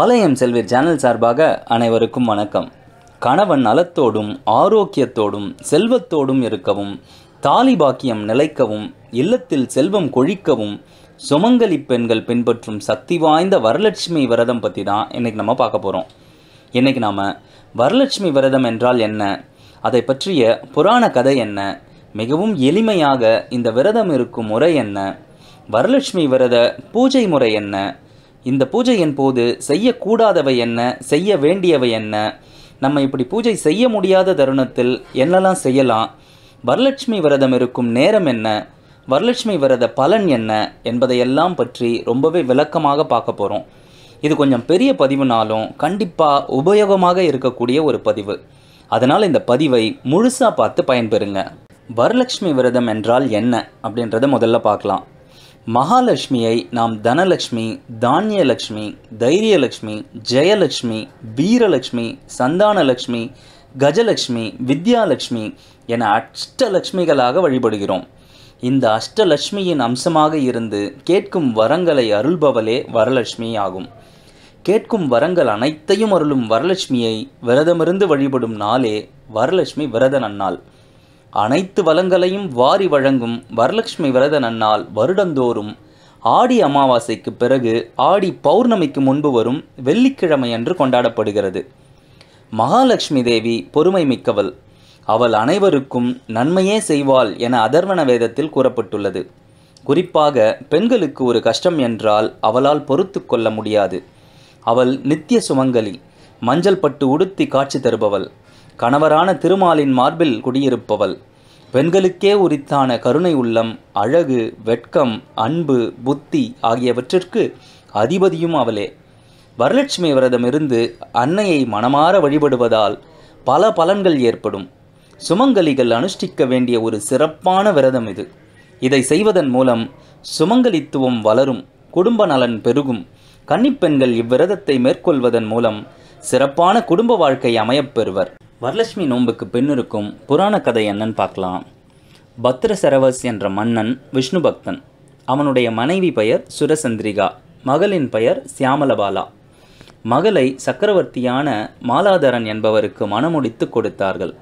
ஆலயம் செல்வீர் சேனல் சார்பாக அனைவருக்கும் வணக்கம் கணவன் நலத்தோடும் ஆரோக்கியத்தோடும் செல்வத்தோடும் இருக்கவும் தாலி பாக்கியம் நிலைக்கவும் இல்லத்தில் செல்வம் கொழிக்கவும் சுமங்கலி பெண்கள் பின்பற்றும் சக்தி வாய்ந்த வரலட்சுமி விரதம் பற்றி தான் இன்றைக்கி நம்ம பார்க்க போகிறோம் இன்றைக்கி நாம் வரலட்சுமி விரதம் என்றால் என்ன அதை பற்றிய புராண கதை என்ன மிகவும் எளிமையாக இந்த விரதம் இருக்கும் முறை என்ன வரலட்சுமி விரத பூஜை முறை என்ன இந்த பூஜையின் போது செய்யக்கூடாதவை என்ன செய்ய வேண்டியவை என்ன நம்ம இப்படி பூஜை செய்ய முடியாத தருணத்தில் என்னெல்லாம் செய்யலாம் வரலட்சுமி விரதம் இருக்கும் நேரம் என்ன வரலட்சுமி விரத பலன் என்ன என்பதையெல்லாம் பற்றி ரொம்பவே விளக்கமாக பார்க்க போகிறோம் இது கொஞ்சம் பெரிய பதிவுனாலும் கண்டிப்பாக உபயோகமாக இருக்கக்கூடிய ஒரு பதிவு அதனால் இந்த பதிவை முழுசாக பார்த்து பயன்பெறுங்க வரலட்சுமி விரதம் என்றால் என்ன அப்படின்றத முதல்ல பார்க்கலாம் மகாலட்சுமியை நாம் தனலட்சுமி தானியலட்சுமி தைரியலட்சுமி ஜெயலட்சுமி வீரலட்சுமி சந்தானலட்சுமி கஜலட்சுமி வித்யாலட்சுமி என அஷ்டலட்சுமிகளாக வழிபடுகிறோம் இந்த அஷ்டலட்சுமியின் அம்சமாக இருந்து கேட்கும் வரங்களை அருள்பவளே வரலட்சுமி ஆகும் கேட்கும் வரங்கள் அனைத்தையும் அருளும் வரலட்சுமியை விரதமிருந்து வழிபடும் நாளே வரலட்சுமி விரத நன்னாள் அனைத்து வளங்களையும் வாரி வழங்கும் வரலட்சுமி விரத நன்னால் வருடந்தோறும் ஆடி அமாவாசைக்கு பிறகு ஆடி பௌர்ணமிக்கு முன்பு வரும் வெள்ளிக்கிழமை என்று கொண்டாடப்படுகிறது மகாலட்சுமி தேவி பொறுமை மிக்கவள் அவள் அனைவருக்கும் நன்மையே செய்வாள் என அதர்வண வேதத்தில் கூறப்பட்டுள்ளது குறிப்பாக பெண்களுக்கு ஒரு கஷ்டம் என்றால் அவளால் பொறுத்து கொள்ள முடியாது அவள் நித்திய சுமங்கலி மஞ்சள் பட்டு உடுத்தி காட்சி தருபவள் கணவரான திருமாலின் மார்பில் குடியிருப்பவள் பெண்களுக்கே உரித்தான கருணை உள்ளம் அழகு வெட்கம் அன்பு புத்தி ஆகியவற்றிற்கு அதிபதியும் அவளே வரலட்சுமி விரதமிருந்து அன்னையை மனமாற வழிபடுவதால் பல பலன்கள் ஏற்படும் சுமங்கலிகள் அனுஷ்டிக்க வேண்டிய ஒரு சிறப்பான விரதம் இது இதை செய்வதன் மூலம் சுமங்கலித்துவம் வளரும் குடும்ப நலன் பெருகும் கன்னிப்பெண்கள் இவ்விரதத்தை மேற்கொள்வதன் மூலம் சிறப்பான குடும்ப வாழ்க்கை அமையப்பெறுவர் வரலட்சுமி நோன்புக்கு பின்னிருக்கும் புராண கதை என்னன்னு பார்க்கலாம் பத்ர சரவஸ் என்ற மன்னன் விஷ்ணு பக்தன் அவனுடைய மனைவி பெயர் சுரசந்திரிகா மகளின் பெயர் சியாமலபாலா மகளை சக்கரவர்த்தியான மாலாதரன் என்பவருக்கு மனமுடித்து கொடுத்தார்கள்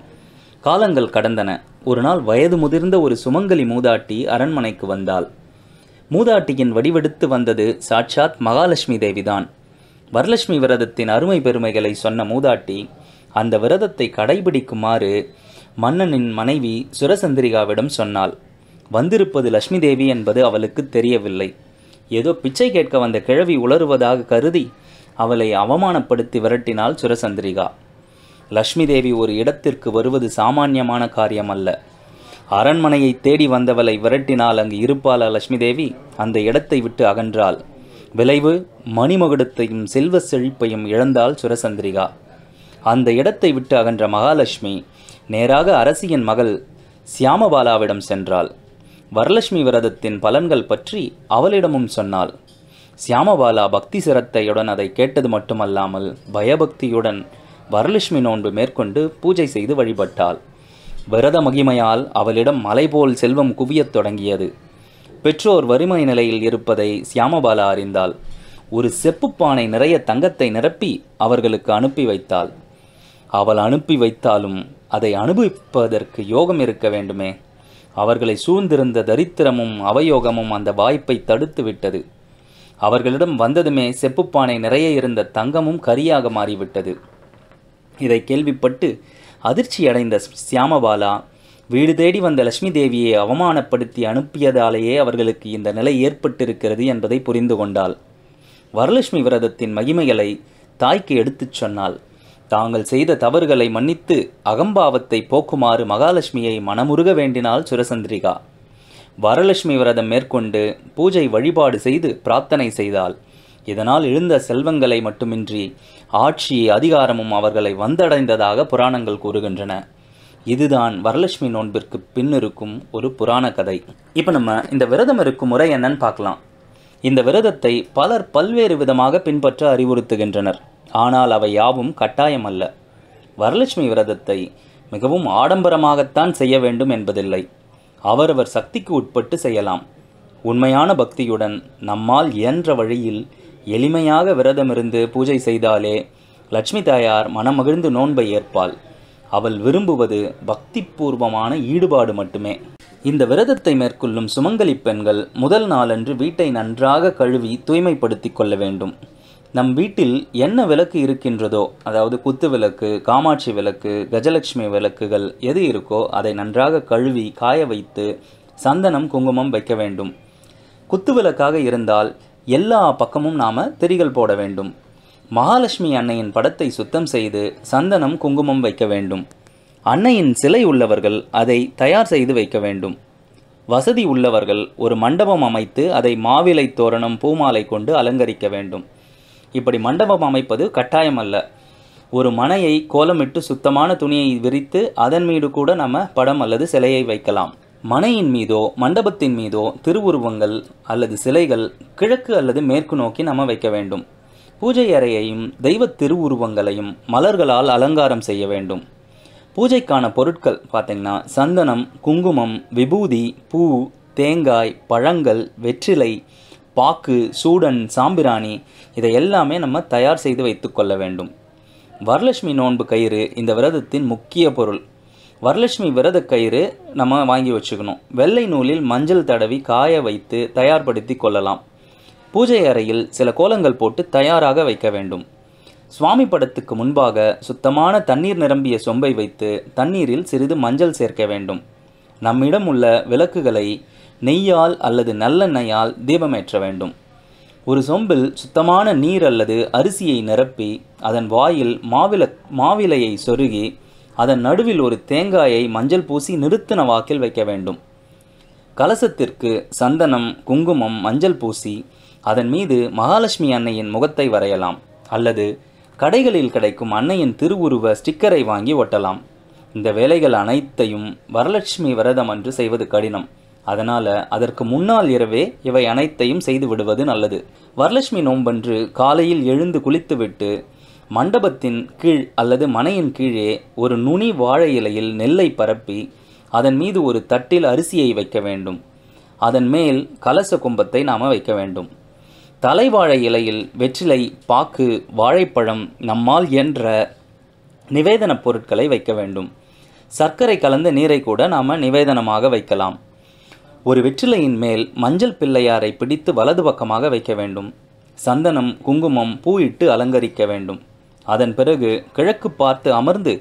காலங்கள் கடந்தன ஒரு நாள் வயது முதிர்ந்த ஒரு சுமங்கலி மூதாட்டி அரண்மனைக்கு வந்தாள் மூதாட்டியின் வடிவெடுத்து வந்தது சாட்சாத் மகாலட்சுமி தேவிதான் வரலட்சுமி விரதத்தின் அருமை பெருமைகளை சொன்ன மூதாட்டி அந்த விரதத்தை கடைபிடிக்குமாறு மன்னனின் மனைவி சுரசந்திரிகாவிடம் சொன்னாள் வந்திருப்பது லட்சுமி தேவி என்பது அவளுக்கு தெரியவில்லை ஏதோ பிச்சை கேட்க வந்த கிழவி உளறுவதாக கருதி அவளை அவமானப்படுத்தி விரட்டினாள் சுரசந்திரிகா லட்சுமி தேவி ஒரு இடத்திற்கு வருவது சாமானியமான காரியம் அல்ல அரண்மனையை தேடி வந்தவளை விரட்டினால் அங்கு இருப்பாளா லட்சுமி தேவி அந்த இடத்தை விட்டு அகன்றாள் விளைவு மணிமகுடத்தையும் செல்வ செழிப்பையும் இழந்தாள் சுரசந்திரிகா அந்த இடத்தை விட்டு அகன்ற மகாலட்சுமி நேராக அரசியின் மகள் சியாமபாலாவிடம் சென்றாள் வரலட்சுமி விரதத்தின் பலன்கள் பற்றி அவளிடமும் சொன்னாள் சியாமபாலா பக்தி சிரத்தையுடன் அதை கேட்டது மட்டுமல்லாமல் பயபக்தியுடன் வரலட்சுமி நோன்பு மேற்கொண்டு பூஜை செய்து வழிபட்டாள் விரத மகிமையால் அவளிடம் மலை போல் செல்வம் குவியத் தொடங்கியது பெற்றோர் வறுமை நிலையில் இருப்பதை சியாமபாலா அறிந்தாள் ஒரு செப்புப்பானை நிறைய தங்கத்தை நிரப்பி அவர்களுக்கு அனுப்பி வைத்தாள் அவள் அனுப்பி வைத்தாலும் அதை அனுபவிப்பதற்கு யோகம் இருக்க வேண்டுமே அவர்களை சூழ்ந்திருந்த தரித்திரமும் அவயோகமும் அந்த வாய்ப்பை தடுத்து விட்டது அவர்களிடம் வந்ததுமே செப்புப்பானை நிறைய இருந்த தங்கமும் கரியாக மாறிவிட்டது இதை கேள்விப்பட்டு அதிர்ச்சியடைந்த சியாமபாலா வீடு தேடி வந்த லட்சுமி தேவியை அவமானப்படுத்தி அனுப்பியதாலேயே அவர்களுக்கு இந்த நிலை ஏற்பட்டிருக்கிறது என்பதை புரிந்து கொண்டாள் வரலட்சுமி விரதத்தின் மகிமைகளை தாய்க்கு எடுத்துச் சொன்னாள் தாங்கள் செய்த தவறுகளை மன்னித்து அகம்பாவத்தை போக்குமாறு மகாலட்சுமியை மனமுருக வேண்டினாள் சுரசந்திரிகா வரலட்சுமி விரதம் மேற்கொண்டு பூஜை வழிபாடு செய்து பிரார்த்தனை செய்தாள் இதனால் எழுந்த செல்வங்களை மட்டுமின்றி ஆட்சி அதிகாரமும் அவர்களை வந்தடைந்ததாக புராணங்கள் கூறுகின்றன இதுதான் வரலட்சுமி நோன்பிற்கு பின் இருக்கும் ஒரு புராண கதை இப்போ நம்ம இந்த விரதம் இருக்கும் முறை என்னன்னு பார்க்கலாம் இந்த விரதத்தை பலர் பல்வேறு விதமாக பின்பற்ற அறிவுறுத்துகின்றனர் ஆனால் அவை யாவும் கட்டாயமல்ல வரலட்சுமி விரதத்தை மிகவும் ஆடம்பரமாகத்தான் செய்ய வேண்டும் என்பதில்லை அவரவர் சக்திக்கு உட்பட்டு செய்யலாம் உண்மையான பக்தியுடன் நம்மால் இயன்ற வழியில் எளிமையாக விரதமிருந்து பூஜை செய்தாலே லட்சுமி தாயார் மனமகிழ்ந்து நோன்பை ஏற்பாள் அவள் விரும்புவது பக்தி பூர்வமான ஈடுபாடு மட்டுமே இந்த விரதத்தை மேற்கொள்ளும் சுமங்கலி பெண்கள் முதல் நாளன்று வீட்டை நன்றாக கழுவி தூய்மைப்படுத்திக் கொள்ள வேண்டும் நம் வீட்டில் என்ன விளக்கு இருக்கின்றதோ அதாவது குத்து விளக்கு காமாட்சி விளக்கு கஜலட்சுமி விளக்குகள் எது இருக்கோ அதை நன்றாக கழுவி காய வைத்து சந்தனம் குங்குமம் வைக்க வேண்டும் குத்து விளக்காக இருந்தால் எல்லா பக்கமும் நாம் திரிகள் போட வேண்டும் மகாலட்சுமி அன்னையின் படத்தை சுத்தம் செய்து சந்தனம் குங்குமம் வைக்க வேண்டும் அன்னையின் சிலை உள்ளவர்கள் அதை தயார் செய்து வைக்க வேண்டும் வசதி உள்ளவர்கள் ஒரு மண்டபம் அமைத்து அதை மாவிலை தோரணம் பூமாலை கொண்டு அலங்கரிக்க வேண்டும் இப்படி மண்டபம் அமைப்பது கட்டாயம் அல்ல ஒரு மனையை கோலமிட்டு சுத்தமான துணியை விரித்து அதன் மீது கூட நம்ம படம் அல்லது சிலையை வைக்கலாம் மனையின் மீதோ மண்டபத்தின் மீதோ திருவுருவங்கள் அல்லது சிலைகள் கிழக்கு அல்லது மேற்கு நோக்கி நம்ம வைக்க வேண்டும் பூஜை அறையையும் தெய்வ திருவுருவங்களையும் மலர்களால் அலங்காரம் செய்ய வேண்டும் பூஜைக்கான பொருட்கள் பார்த்திங்கன்னா சந்தனம் குங்குமம் விபூதி பூ தேங்காய் பழங்கள் வெற்றிலை பாக்கு சூடன் சாம்பிராணி இதை எல்லாமே நம்ம தயார் செய்து வைத்துக்கொள்ள வேண்டும் வரலட்சுமி நோன்பு கயிறு இந்த விரதத்தின் முக்கிய பொருள் வரலட்சுமி விரத கயிறு நம்ம வாங்கி வச்சுக்கணும் வெள்ளை நூலில் மஞ்சள் தடவி காய வைத்து தயார்படுத்தி கொள்ளலாம் பூஜை அறையில் சில கோலங்கள் போட்டு தயாராக வைக்க வேண்டும் சுவாமி படத்துக்கு முன்பாக சுத்தமான தண்ணீர் நிரம்பிய சொம்பை வைத்து தண்ணீரில் சிறிது மஞ்சள் சேர்க்க வேண்டும் நம்மிடம் உள்ள விளக்குகளை நெய்யால் அல்லது நல்லெண்ணெயால் தீபமேற்ற வேண்டும் ஒரு சொம்பில் சுத்தமான நீர் அல்லது அரிசியை நிரப்பி அதன் வாயில் மாவில மாவிலையை சொருகி அதன் நடுவில் ஒரு தேங்காயை மஞ்சள் பூசி நிறுத்தின வாக்கில் வைக்க வேண்டும் கலசத்திற்கு சந்தனம் குங்குமம் மஞ்சள் பூசி அதன் மீது மகாலட்சுமி அன்னையின் முகத்தை வரையலாம் அல்லது கடைகளில் கிடைக்கும் அன்னையின் திருவுருவ ஸ்டிக்கரை வாங்கி ஒட்டலாம் இந்த வேலைகள் அனைத்தையும் வரலட்சுமி விரதம் அன்று செய்வது கடினம் அதனால் அதற்கு முன்னால் இரவே இவை அனைத்தையும் செய்து விடுவது நல்லது வரலட்சுமி நோம்பன்று காலையில் எழுந்து குளித்துவிட்டு மண்டபத்தின் கீழ் அல்லது மனையின் கீழே ஒரு நுனி வாழை இலையில் நெல்லை பரப்பி அதன் மீது ஒரு தட்டில் அரிசியை வைக்க வேண்டும் அதன் மேல் கலச கும்பத்தை நாம் வைக்க வேண்டும் தலைவாழை இலையில் வெற்றிலை பாக்கு வாழைப்பழம் நம்மால் என்ற நிவேதனப் பொருட்களை வைக்க வேண்டும் சர்க்கரை கலந்த நீரை கூட நாம் நிவேதனமாக வைக்கலாம் ஒரு வெற்றிலையின் மேல் மஞ்சள் பிள்ளையாரை பிடித்து வலது பக்கமாக வைக்க வேண்டும் சந்தனம் குங்குமம் பூ இட்டு அலங்கரிக்க வேண்டும் அதன் பிறகு கிழக்கு பார்த்து அமர்ந்து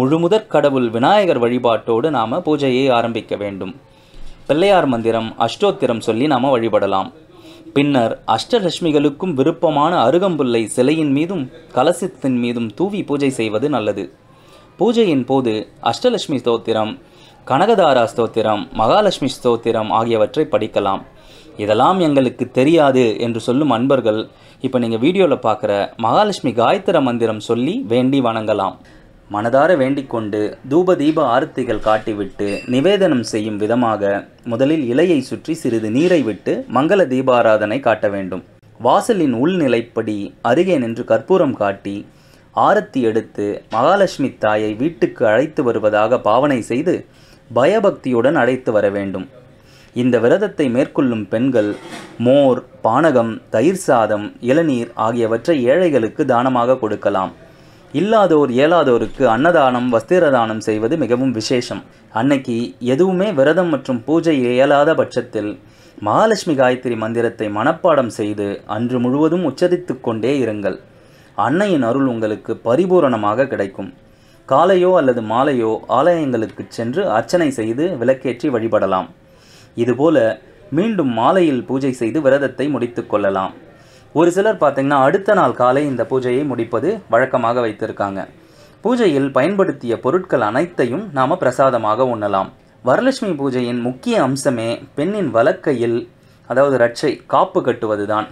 முழுமுதற் கடவுள் விநாயகர் வழிபாட்டோடு நாம் பூஜையை ஆரம்பிக்க வேண்டும் பிள்ளையார் மந்திரம் அஷ்டோத்திரம் சொல்லி நாம் வழிபடலாம் பின்னர் அஷ்டலட்சுமிகளுக்கும் விருப்பமான அருகம்புல்லை சிலையின் மீதும் கலசத்தின் மீதும் தூவி பூஜை செய்வது நல்லது பூஜையின் போது அஷ்டலட்சுமி ஸ்தோத்திரம் கனகதாரா ஸ்தோத்திரம் மகாலட்சுமி ஸ்தோத்திரம் ஆகியவற்றை படிக்கலாம் இதெல்லாம் எங்களுக்கு தெரியாது என்று சொல்லும் அன்பர்கள் இப்போ நீங்கள் வீடியோவில் பார்க்குற மகாலட்சுமி காயத்திர மந்திரம் சொல்லி வேண்டி வணங்கலாம் மனதார வேண்டிக்கொண்டு தூப தீப ஆரத்திகள் காட்டிவிட்டு நிவேதனம் செய்யும் விதமாக முதலில் இலையை சுற்றி சிறிது நீரை விட்டு மங்கள தீபாராதனை காட்ட வேண்டும் வாசலின் உள்நிலைப்படி அருகே நின்று கற்பூரம் காட்டி ஆரத்தி எடுத்து மகாலட்சுமி தாயை வீட்டுக்கு அழைத்து வருவதாக பாவனை செய்து பயபக்தியுடன் அழைத்து வர வேண்டும் இந்த விரதத்தை மேற்கொள்ளும் பெண்கள் மோர் பானகம் தயிர் சாதம் இளநீர் ஆகியவற்றை ஏழைகளுக்கு தானமாக கொடுக்கலாம் இல்லாதோர் இயலாதோருக்கு அன்னதானம் வஸ்திரதானம் செய்வது மிகவும் விசேஷம் அன்னைக்கு எதுவுமே விரதம் மற்றும் பூஜை இயலாத பட்சத்தில் மகாலட்சுமி காயத்ரி மந்திரத்தை மனப்பாடம் செய்து அன்று முழுவதும் உச்சரித்து கொண்டே இருங்கள் அன்னையின் அருள் உங்களுக்கு பரிபூரணமாக கிடைக்கும் காலையோ அல்லது மாலையோ ஆலயங்களுக்கு சென்று அர்ச்சனை செய்து விளக்கேற்றி வழிபடலாம் இதுபோல மீண்டும் மாலையில் பூஜை செய்து விரதத்தை முடித்து கொள்ளலாம் ஒரு சிலர் பார்த்திங்கன்னா அடுத்த நாள் காலை இந்த பூஜையை முடிப்பது வழக்கமாக வைத்திருக்காங்க பூஜையில் பயன்படுத்திய பொருட்கள் அனைத்தையும் நாம் பிரசாதமாக உண்ணலாம் வரலட்சுமி பூஜையின் முக்கிய அம்சமே பெண்ணின் வலக்கையில் அதாவது ரட்சை காப்பு கட்டுவதுதான்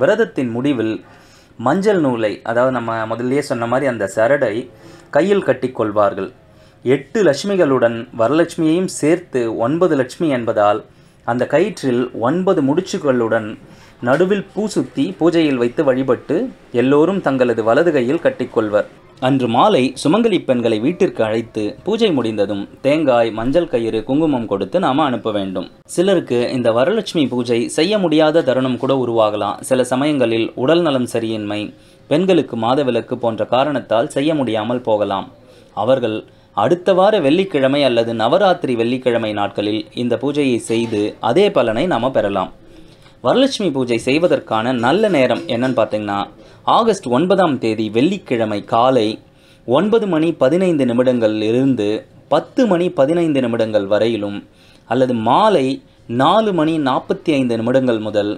விரதத்தின் முடிவில் மஞ்சள் நூலை அதாவது நம்ம முதல்லயே சொன்ன மாதிரி அந்த சரடை கையில் கட்டிக்கொள்வார்கள் எட்டு லட்சுமிகளுடன் வரலட்சுமியையும் சேர்த்து ஒன்பது லட்சுமி என்பதால் அந்த கயிற்றில் ஒன்பது முடிச்சுகளுடன் நடுவில் பூ சுத்தி பூஜையில் வைத்து வழிபட்டு எல்லோரும் தங்களது வலது கையில் கட்டிக்கொள்வர் அன்று மாலை சுமங்கலி பெண்களை வீட்டிற்கு அழைத்து பூஜை முடிந்ததும் தேங்காய் மஞ்சள் கயிறு குங்குமம் கொடுத்து நாம அனுப்ப வேண்டும் சிலருக்கு இந்த வரலட்சுமி பூஜை செய்ய முடியாத தருணம் கூட உருவாகலாம் சில சமயங்களில் உடல் நலம் சரியின்மை பெண்களுக்கு மாதவிலக்கு போன்ற காரணத்தால் செய்ய முடியாமல் போகலாம் அவர்கள் அடுத்த வார வெள்ளிக்கிழமை அல்லது நவராத்திரி வெள்ளிக்கிழமை நாட்களில் இந்த பூஜையை செய்து அதே பலனை நாம் பெறலாம் வரலட்சுமி பூஜை செய்வதற்கான நல்ல நேரம் என்னன்னு பார்த்தீங்கன்னா ஆகஸ்ட் ஒன்பதாம் தேதி வெள்ளிக்கிழமை காலை ஒன்பது மணி பதினைந்து நிமிடங்கள் இருந்து பத்து மணி பதினைந்து நிமிடங்கள் வரையிலும் அல்லது மாலை நாலு மணி நாற்பத்தி ஐந்து நிமிடங்கள் முதல்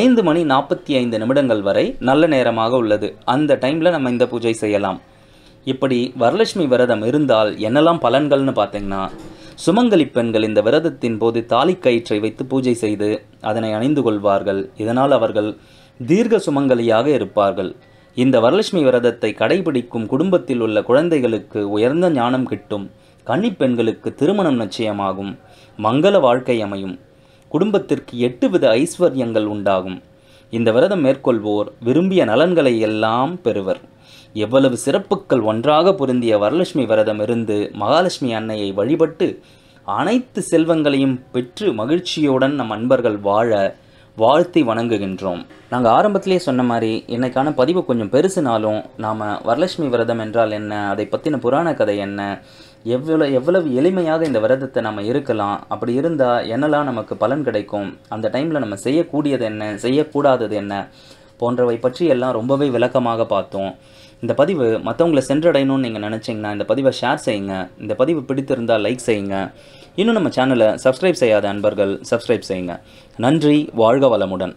ஐந்து மணி நாற்பத்தி ஐந்து நிமிடங்கள் வரை நல்ல நேரமாக உள்ளது அந்த டைமில் நம்ம இந்த பூஜை செய்யலாம் இப்படி வரலட்சுமி விரதம் இருந்தால் என்னெல்லாம் பலன்கள்னு பார்த்தீங்கன்னா சுமங்கலி பெண்கள் இந்த விரதத்தின் போது தாலி கயிற்றை வைத்து பூஜை செய்து அதனை அணிந்து கொள்வார்கள் இதனால் அவர்கள் தீர்க்க சுமங்கலியாக இருப்பார்கள் இந்த வரலட்சுமி விரதத்தை கடைபிடிக்கும் குடும்பத்தில் உள்ள குழந்தைகளுக்கு உயர்ந்த ஞானம் கிட்டும் கன்னிப்பெண்களுக்கு திருமணம் நிச்சயமாகும் மங்கள வாழ்க்கை அமையும் குடும்பத்திற்கு எட்டு வித ஐஸ்வர்யங்கள் உண்டாகும் இந்த விரதம் மேற்கொள்வோர் விரும்பிய நலன்களை எல்லாம் பெறுவர் எவ்வளவு சிறப்புக்கள் ஒன்றாக பொருந்திய வரலட்சுமி விரதம் இருந்து மகாலட்சுமி அன்னையை வழிபட்டு அனைத்து செல்வங்களையும் பெற்று மகிழ்ச்சியுடன் நம் அன்பர்கள் வாழ வாழ்த்தி வணங்குகின்றோம் நாங்கள் ஆரம்பத்திலே சொன்ன மாதிரி இன்றைக்கான பதிவு கொஞ்சம் பெருசுனாலும் நாம் வரலட்சுமி விரதம் என்றால் என்ன அதை பற்றின புராண கதை என்ன எவ்வளோ எவ்வளவு எளிமையாக இந்த விரதத்தை நம்ம இருக்கலாம் அப்படி இருந்தால் என்னெல்லாம் நமக்கு பலன் கிடைக்கும் அந்த டைமில் நம்ம செய்யக்கூடியது என்ன செய்யக்கூடாதது என்ன போன்றவை பற்றி எல்லாம் ரொம்பவே விளக்கமாக பார்த்தோம் இந்த பதிவு மற்றவங்களை சென்றடையணும்னு நீங்கள் நினச்சிங்கன்னா இந்த பதிவை ஷேர் செய்யுங்க இந்த பதிவு பிடித்திருந்தால் லைக் செய்யுங்க இன்னும் நம்ம சேனலை சப்ஸ்கிரைப் செய்யாத அன்பர்கள் சப்ஸ்கிரைப் செய்யுங்க நன்றி வாழ்க வளமுடன்